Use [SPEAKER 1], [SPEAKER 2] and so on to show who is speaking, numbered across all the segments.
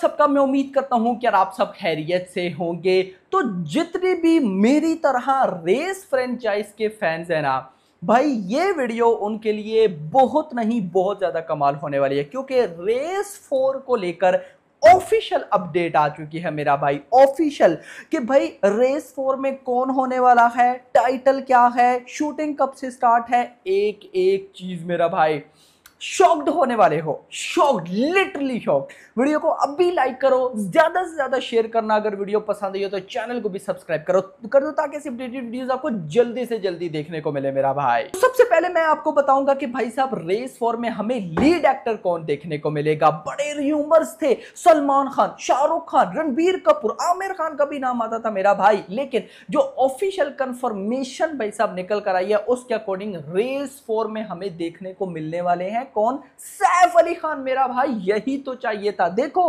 [SPEAKER 1] सबका मैं उम्मीद करता हूं कि आप सब खैरियत से होंगे तो जितने भी मेरी तरह रेस फ्रेंचाइज के फैंस हैं ना भाई ये वीडियो उनके लिए बहुत नहीं बहुत ज़्यादा कमाल होने वाली है क्योंकि रेस फोर को लेकर ऑफिशियल अपडेट आ चुकी है मेरा भाई ऑफिशियल कि भाई रेस फोर में कौन होने वाला है टाइटल क्या है शूटिंग कब से स्टार्ट है एक एक चीज़ मेरा भाई शॉक्ड होने वाले हो शॉक्ड लिटरली शॉक्ड वीडियो को अब भी लाइक करो ज़्यादा से ज़्यादा शेयर करना अगर वीडियो पसंद आई हो तो चैनल को भी सब्सक्राइब करो कर दो ताकि ऐसी अपडेटेड वीडियोस आपको जल्दी से जल्दी देखने को मिले मेरा भाई तो सबसे पहले मैं आपको बताऊंगा कि भाई साहब रेस फॉर में हमें लीड एक्टर कौन देखने को मिलेगा बड़े र्यूमर्स थे सलमान खान शाहरुख खान रणबीर कपूर आमिर खान का भी नाम आता था मेरा भाई लेकिन जो ऑफिशियल कंफर्मेशन भाई साहब निकल कर आई है उसके अकॉर्डिंग रेस फॉर में हमें देखने को मिलने वाले हैं कौन सैफ अली खान मेरा भाई यही तो चाहिए था देखो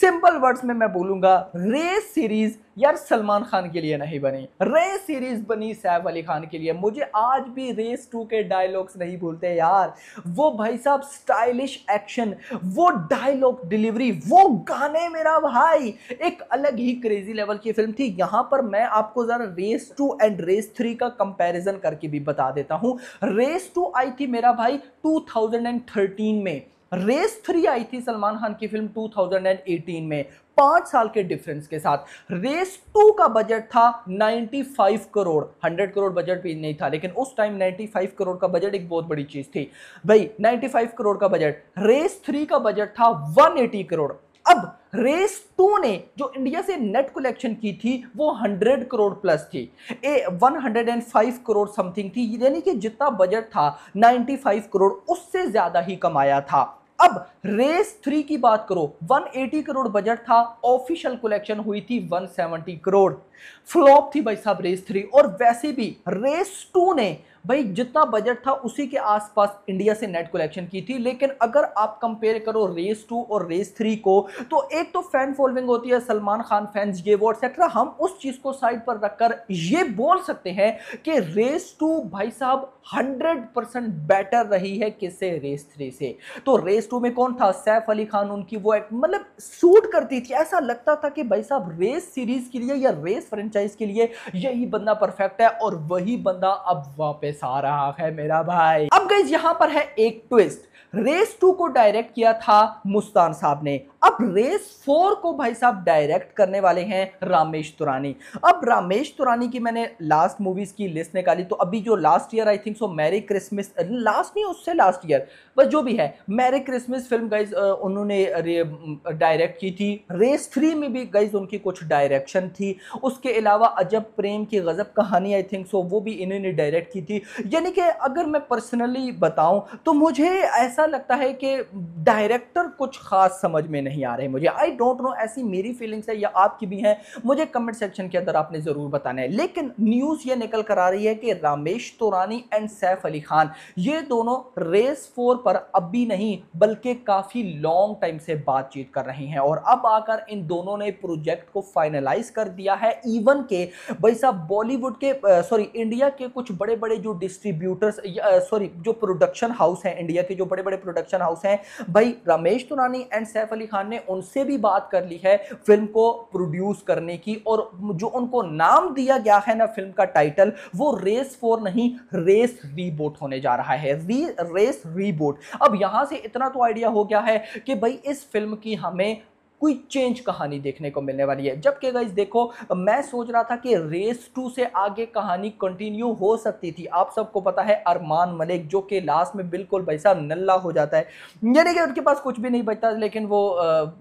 [SPEAKER 1] सिंपल वर्ड्स में मैं बोलूंगा रेस सीरीज यार सलमान खान के लिए नहीं बनी रेस सीरीज बनी सैफ अली खान के लिए मुझे आज भी रेस टू के डायलॉग्स नहीं भूलते यार वो भाई साहब स्टाइलिश एक्शन वो डायलॉग डिलीवरी वो गाने मेरा भाई एक अलग ही क्रेजी लेवल की फिल्म थी यहां पर मैं आपको ज़रा Race two and Race three का कंपेरिजन करके भी बता देता हूँ रेस टू आई थी मेरा भाई टू में रेस थ्री आई थी सलमान खान की फिल्म 2018 में पांच साल के डिफरेंस के साथ रेस टू का बजट था 95 करोड़ 100 करोड़ बजट भी नहीं था लेकिन उस टाइम 95 करोड़ का बजट एक बहुत बड़ी चीज़ थी भाई 95 करोड़ का बजट रेस थ्री का बजट था 180 करोड़ अब रेस टू ने जो इंडिया से नेट कलेक्शन की थी वो 100 करोड़ प्लस थी ए 105 करोड़ समथिंग थी यानी कि जितना बजट था 95 करोड़ उससे ज़्यादा ही कमाया था अब रेस थ्री की बात करो 180 करोड़ बजट था ऑफिशियल कलेक्शन हुई थी 170 करोड़ फ्लॉप थी भाई साहब रेस थ्री और वैसे भी रेस टू ने भाई जितना बजट था उसी के आसपास इंडिया से नेट कलेक्शन की थी लेकिन अगर आप कंपेयर करो रेस टू और रेस थ्री को तो एक तो फैन फॉलोइंग होती है सलमान खान फैंस ये वो एक्सेट्रा हम उस चीज़ को साइड पर रखकर ये बोल सकते हैं कि रेस टू भाई साहब हंड्रेड परसेंट बेटर रही है किससे रेस थ्री से तो रेस टू में कौन था सैफ अली खान उनकी वो एक मतलब सूट करती थी ऐसा लगता था कि भाई साहब रेस सीरीज के लिए या रेस फ्रेंचाइज के लिए यही बंदा परफेक्ट है और वही बंदा अब वापस वापस आ रहा है मेरा भाई अब गई यहाँ पर है एक ट्विस्ट रेस टू को डायरेक्ट किया था मुस्तान साहब ने अब रेस फोर को भाई साहब डायरेक्ट करने वाले हैं रामेश तुरानी अब रामेश तुरानी की मैंने लास्ट मूवीज़ की लिस्ट निकाली तो अभी जो last year I think so Merry Christmas last नहीं उससे लास्ट ईयर बस जो भी है मैरी क्रिसमस फिल्म गाइज उन्होंने डायरेक्ट की थी रेस थ्री में भी गाइज उनकी कुछ डायरेक्शन थी उसके अलावा अजब प्रेम की गज़ब कहानी आई थिंक सो वो भी इन्होंने डायरेक्ट की थी यानी कि अगर मैं पर्सनली बताऊँ तो मुझे ऐसा लगता है कि डायरेक्टर कुछ खास समझ में नहीं नहीं आ रहे मुझे आई डोंट नो ऐसी मेरी फीलिंग्स है या आपकी भी हैं मुझे कमेंट सेक्शन के अंदर आपने ज़रूर बताना है लेकिन न्यूज़ ये निकल कर आ रही है कि रामेश तोरानी एंड सैफ अली खान ये दोनों रेस फोर पर अब भी नहीं बल्कि काफ़ी लॉन्ग टाइम से बातचीत कर रहे हैं और अब आकर इन दोनों ने प्रोजेक्ट को फाइनलाइज कर दिया है इवन के भाई साहब बॉलीवुड के सॉरी इंडिया के कुछ बड़े बड़े जो डिस्ट्रीब्यूटर्स सॉरी जो प्रोडक्शन हाउस हैं इंडिया के जो बड़े बड़े प्रोडक्शन हाउस हैं भाई रमेश तुरानी एंड सैफ अली खान खान ने उनसे भी बात कर ली है फिल्म को प्रोड्यूस करने की और जो उनको नाम दिया गया है ना फिल्म का टाइटल वो रेस फॉर नहीं रेस रीबोट होने जा रहा है री रेस रीबोट अब यहां से इतना तो आइडिया हो गया है कि भाई इस फिल्म की हमें कोई चेंज कहानी देखने को मिलने वाली है जबकि गाइज देखो मैं सोच रहा था कि रेस टू से आगे कहानी कंटिन्यू हो सकती थी आप सबको पता है अरमान मलिक जो कि लास्ट में बिल्कुल वैसा नल्ला हो जाता है यानी कि उनके पास कुछ भी नहीं बचता लेकिन वो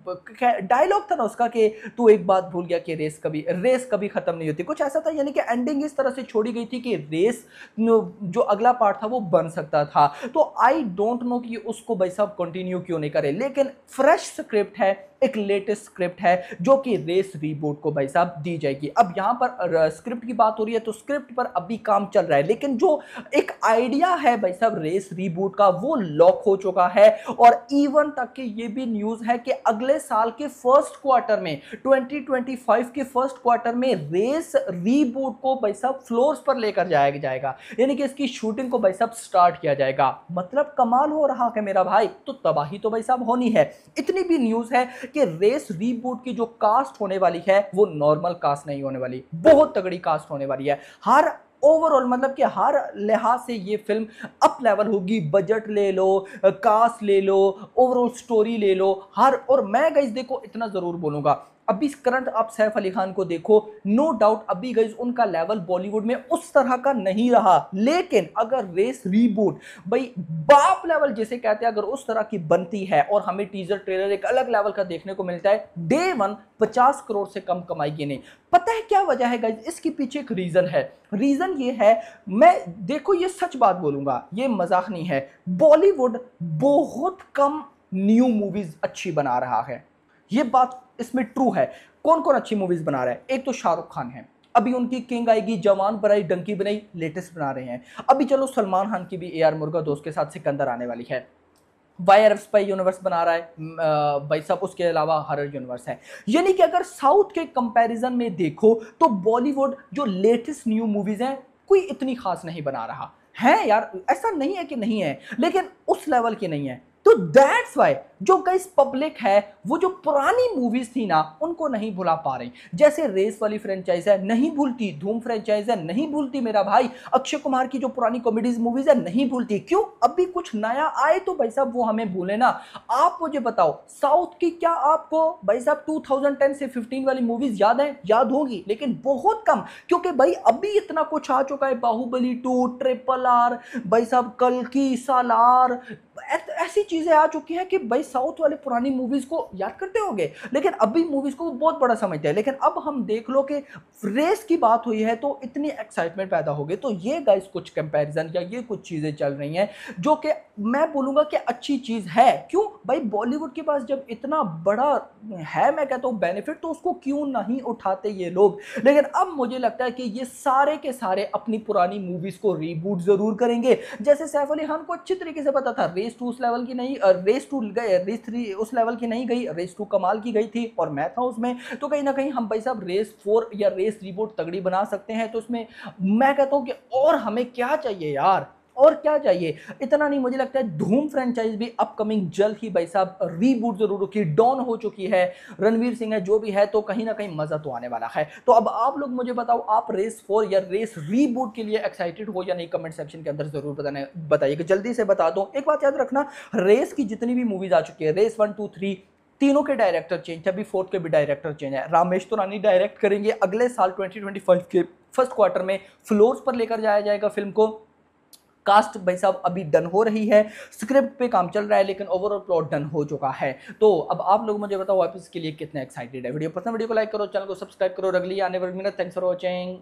[SPEAKER 1] डायलॉग था ना उसका कि तू एक बात भूल गया कि रेस कभी रेस कभी ख़त्म नहीं होती कुछ ऐसा था यानी कि एंडिंग इस तरह से छोड़ी गई थी कि रेस जो अगला पार्ट था वो बन सकता था तो आई डोंट नो कि उसको भाई साहब कंटिन्यू क्यों नहीं करे लेकिन फ्रेश स्क्रिप्ट है एक लेटेस्ट स्क्रिप्ट है जो कि रेस रिबोट को भाई साहब दी जाएगी अब यहां पर स्क्रिप्ट की बात हो रही है तो स्क्रिप्ट पर अभी काम चल रहा है लेकिन जो एक आइडिया है भाई साहब रेस रिबोट का वो लॉक हो चुका है और इवन तक कि ये भी न्यूज़ है कि अगले साल के फर्स्ट क्वार्टर में 2025 के फर्स्ट क्वार्टर में रेस रिबोट को भाई साहब फ्लोर पर लेकर जाया जाएगा यानी कि इसकी शूटिंग को भाई साहब स्टार्ट किया जाएगा मतलब कमाल हो रहा है मेरा भाई तो तबाही तो भाई साहब होनी है इतनी भी न्यूज़ है के रेस रीबूट की जो कास्ट होने वाली है वो नॉर्मल कास्ट नहीं होने वाली बहुत तगड़ी कास्ट होने वाली है हर ओवरऑल मतलब कि हर लिहाज से ये फिल्म अप लेवल होगी बजट ले लो कास्ट ले लो ओवरऑल स्टोरी ले लो हर और मैं गई देखो इतना ज़रूर बोलूँगा अभी करंट आप सैफ अली खान को देखो नो डाउट अभी गई उनका लेवल बॉलीवुड में उस तरह का नहीं रहा लेकिन अगर रेस रीबूट भाई बाप लेवल जैसे कहते हैं अगर उस तरह की बनती है और हमें टीजर ट्रेलर एक अलग लेवल का देखने को मिलता है डे वन पचास करोड़ से कम कमाएगी नहीं पता है क्या वजह है गाइज इसके पीछे एक रीज़न है रीज़न ये है मैं देखो ये सच बात बोलूंगा ये मजाक नहीं है बॉलीवुड बहुत कम न्यू मूवीज़ अच्छी बना रहा है ये बात इसमें ट्रू है कौन कौन अच्छी मूवीज़ बना रहा है एक तो शाहरुख खान है अभी उनकी किंग आएगी जवान बनाई डंकी बनाई लेटेस्ट बना रहे हैं अभी चलो सलमान खान की भी ए आर मुर्गा दोस्त के साथ सिकंदर आने वाली है वाई एफ स्पाई यूनिवर्स बना रहा है भाई साहब उसके अलावा हरर यूनिवर्स है यानी कि अगर साउथ के कंपैरिजन में देखो तो बॉलीवुड जो लेटेस्ट न्यू मूवीज़ हैं कोई इतनी खास नहीं बना रहा है यार ऐसा नहीं है कि नहीं है लेकिन उस लेवल की नहीं है तो दैट्स वाई जो गाइस पब्लिक है वो जो पुरानी मूवीज थी ना उनको नहीं भुला पा रही जैसे रेस वाली फ्रेंचाइज है नहीं भूलती धूम फ्रेंचाइज है नहीं भूलती मेरा भाई अक्षय कुमार की जो पुरानी कॉमेडीज मूवीज है नहीं भूलती क्यों अब भी कुछ नया आए तो भाई साहब वो हमें भूले ना आप मुझे बताओ साउथ की क्या आपको भाई साहब टू से फिफ्टीन वाली मूवीज याद है याद होगी लेकिन बहुत कम क्योंकि भाई अभी इतना कुछ आ चुका है बाहुबली टू ट्रिपल आर भाई साहब कल की सालार ऐसी चीज़ें आ चुकी हैं कि भाई साउथ वाले पुरानी मूवीज़ को याद करते होंगे लेकिन अभी मूवीज़ को बहुत बड़ा समझते हैं लेकिन अब हम देख लो कि रेस की बात हुई है तो इतनी एक्साइटमेंट पैदा हो गई तो ये गाइस कुछ कंपैरिजन या ये कुछ चीज़ें चल रही हैं जो कि मैं बोलूंगा कि अच्छी चीज़ है क्यों भाई बॉलीवुड के पास जब इतना बड़ा है मैं कहता हूँ बेनिफिट तो उसको क्यों नहीं उठाते ये लोग लेकिन अब मुझे लगता है कि ये सारे के सारे अपनी पुरानी मूवीज़ को रीबूट ज़रूर करेंगे जैसे सैफ अली खान को अच्छी तरीके से पता था रेस टू उस लेवल कमाल की नहीं रेस टू गए रेस थ्री उस लेवल की नहीं गई रेस टू कमाल की गई थी और मैं था उसमें तो कहीं ना कहीं हम भाई साहब रेस फोर या रेस रिपोर्ट तगड़ी बना सकते हैं तो उसमें मैं कहता हूँ कि और हमें क्या चाहिए यार और क्या चाहिए इतना नहीं मुझे लगता है धूम फ्रेंचाइज भी अपकमिंग जल्द ही भाई साहब रीबूट जरूर की डॉन हो चुकी है रणवीर सिंह है जो भी है तो कहीं ना कहीं मज़ा तो आने वाला है तो अब आप लोग मुझे बताओ आप रेस फोर या रेस रीबूट के लिए एक्साइटेड हो या नहीं कमेंट सेक्शन के अंदर ज़रूर बताने बताइए कि जल्दी से बता दो एक बात याद रखना रेस की जितनी भी मूवीज़ आ चुकी है रेस वन टू थ्री तीनों के डायरेक्टर चेंज है अभी फोर्थ के भी डायरेक्टर चेंज है रामेश तो रानी डायरेक्ट करेंगे अगले साल 2025 के फर्स्ट क्वार्टर में फ्लोर्स पर लेकर जाया जाएगा फिल्म को कास्ट भाई साहब अभी डन हो रही है स्क्रिप्ट पे काम चल रहा है लेकिन ओवरऑल प्लॉट डन हो चुका है तो अब आप लोग मुझे बताओ आप इसके लिए कितने एक्साइटेड है वीडियो पसंद वीडियो को लाइक करो चैनल को सब्सक्राइब करो अगली आने वाली मिनट थैंक्स फॉर वॉचिंग